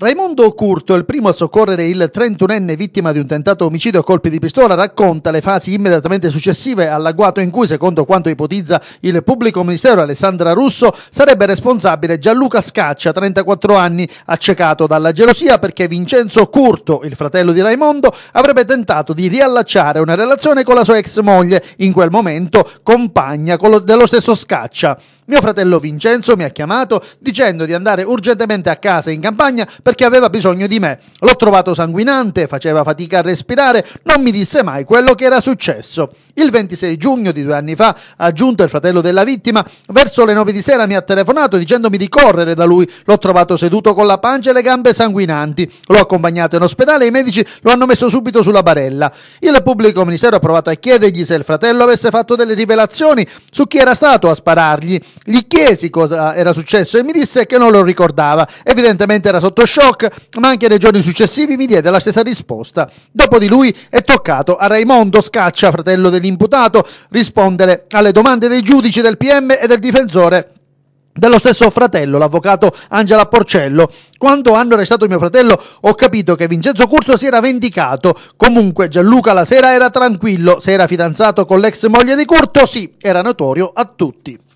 Raimondo Curto, il primo a soccorrere il 31enne vittima di un tentato omicidio a colpi di pistola, racconta le fasi immediatamente successive all'agguato in cui, secondo quanto ipotizza il pubblico ministero Alessandra Russo, sarebbe responsabile Gianluca Scaccia, 34 anni, accecato dalla gelosia perché Vincenzo Curto, il fratello di Raimondo, avrebbe tentato di riallacciare una relazione con la sua ex moglie, in quel momento compagna dello stesso Scaccia. Mio fratello Vincenzo mi ha chiamato dicendo di andare urgentemente a casa in campagna perché aveva bisogno di me. L'ho trovato sanguinante, faceva fatica a respirare, non mi disse mai quello che era successo. Il 26 giugno di due anni fa, aggiunto il fratello della vittima, verso le 9 di sera mi ha telefonato dicendomi di correre da lui. L'ho trovato seduto con la pancia e le gambe sanguinanti. L'ho accompagnato in ospedale e i medici lo hanno messo subito sulla barella. Il pubblico ministero ha provato a chiedergli se il fratello avesse fatto delle rivelazioni su chi era stato a sparargli gli chiesi cosa era successo e mi disse che non lo ricordava. Evidentemente era sotto shock, ma anche nei giorni successivi mi diede la stessa risposta. Dopo di lui è toccato a Raimondo Scaccia, fratello dell'imputato, rispondere alle domande dei giudici, del PM e del difensore dello stesso fratello, l'avvocato Angela Porcello. Quando hanno arrestato mio fratello ho capito che Vincenzo Curto si era vendicato. Comunque Gianluca la sera era tranquillo, se era fidanzato con l'ex moglie di Curto, sì, era notorio a tutti.